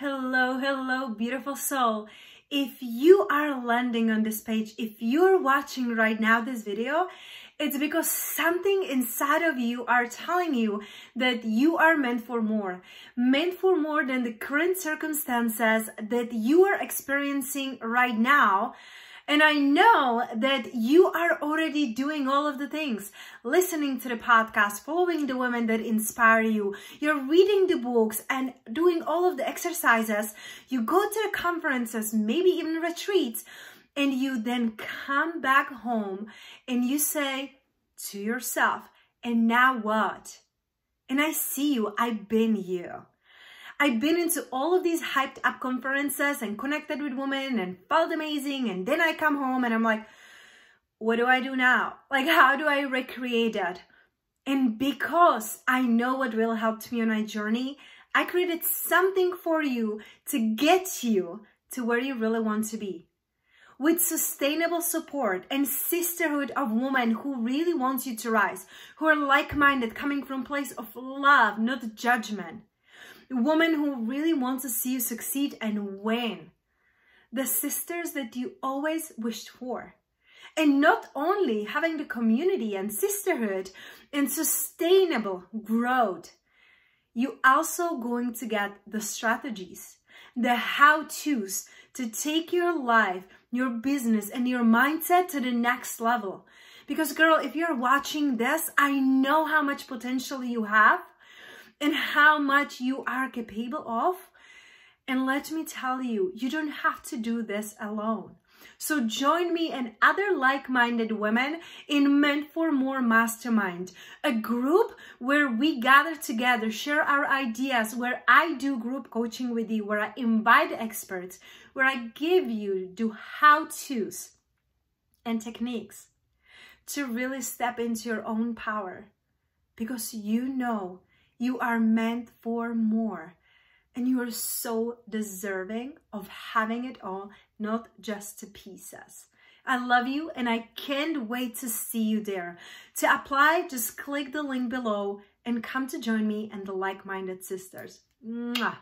Hello, hello, beautiful soul. If you are landing on this page, if you're watching right now this video, it's because something inside of you are telling you that you are meant for more, meant for more than the current circumstances that you are experiencing right now and I know that you are already doing all of the things, listening to the podcast, following the women that inspire you, you're reading the books and doing all of the exercises, you go to the conferences, maybe even retreats, and you then come back home and you say to yourself, and now what? And I see you, I've been you. I've been into all of these hyped up conferences and connected with women and felt amazing. And then I come home and I'm like, what do I do now? Like, how do I recreate that? And because I know what will help me on my journey, I created something for you to get you to where you really want to be. With sustainable support and sisterhood of women who really want you to rise, who are like-minded, coming from place of love, not judgment a woman who really wants to see you succeed and win, the sisters that you always wished for. And not only having the community and sisterhood and sustainable growth, you also going to get the strategies, the how-tos to take your life, your business and your mindset to the next level. Because girl, if you're watching this, I know how much potential you have and how much you are capable of. And let me tell you, you don't have to do this alone. So join me and other like-minded women in Meant for More Mastermind, a group where we gather together, share our ideas, where I do group coaching with you, where I invite experts, where I give you do how-tos and techniques to really step into your own power because you know you are meant for more. And you are so deserving of having it all, not just to piece us. I love you and I can't wait to see you there. To apply, just click the link below and come to join me and the like-minded sisters. Mwah.